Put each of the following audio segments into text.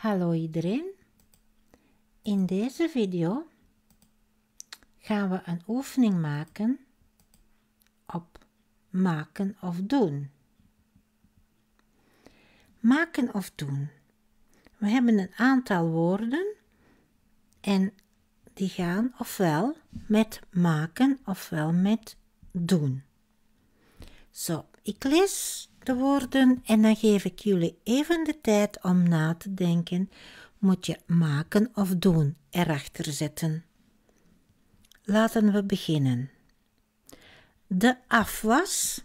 Hallo iedereen. In deze video gaan we een oefening maken op maken of doen. Maken of doen. We hebben een aantal woorden en die gaan ofwel met maken ofwel met doen. Zo, ik lees te worden en dan geef ik jullie even de tijd om na te denken. Moet je maken of doen erachter zetten? Laten we beginnen. De afwas.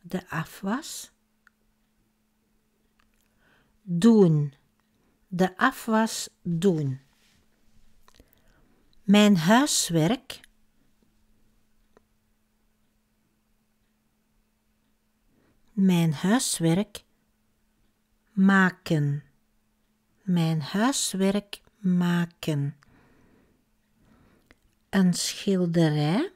De afwas. Doen. De afwas doen. Mijn huiswerk mijn huiswerk maken. Mijn huiswerk maken. Een schilderij.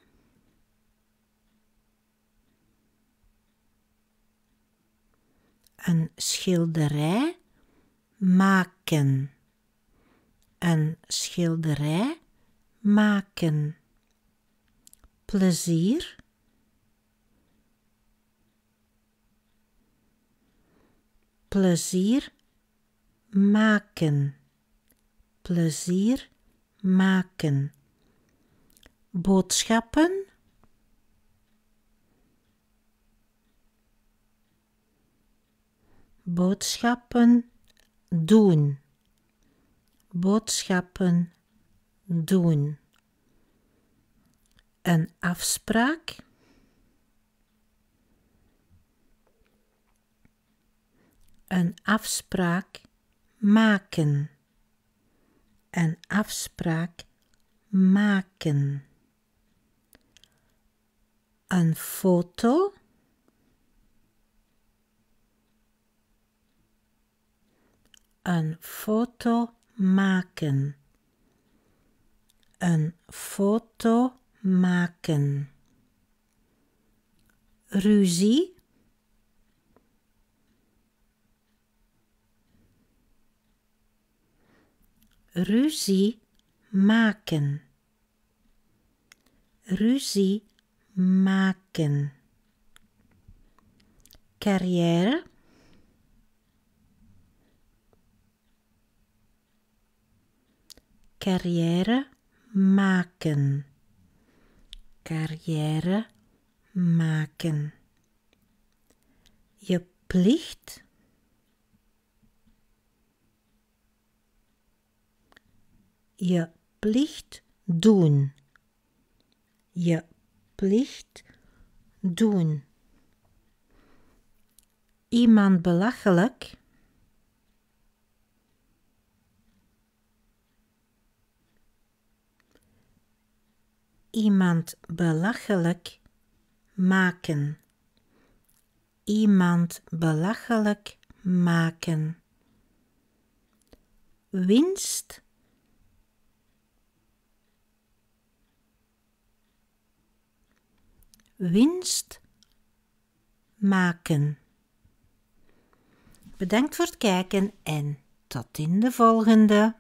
Een schilderij maken. Een schilderij maken. Plezier. plezier maken, plezier maken. Boodschappen. Boodschappen doen. Boodschappen doen. Een afspraak. een afspraak maken. Een afspraak maken. Een foto. Een foto maken. Een foto maken. Ruzie. ruzie maken. Ruzie maken. Carrière. Carrière maken. Carrière maken. Je plicht. je plicht doen. Je plicht doen. Iemand belachelijk. Iemand belachelijk maken. Iemand belachelijk maken. Winst winst maken. Bedankt voor het kijken en tot in de volgende.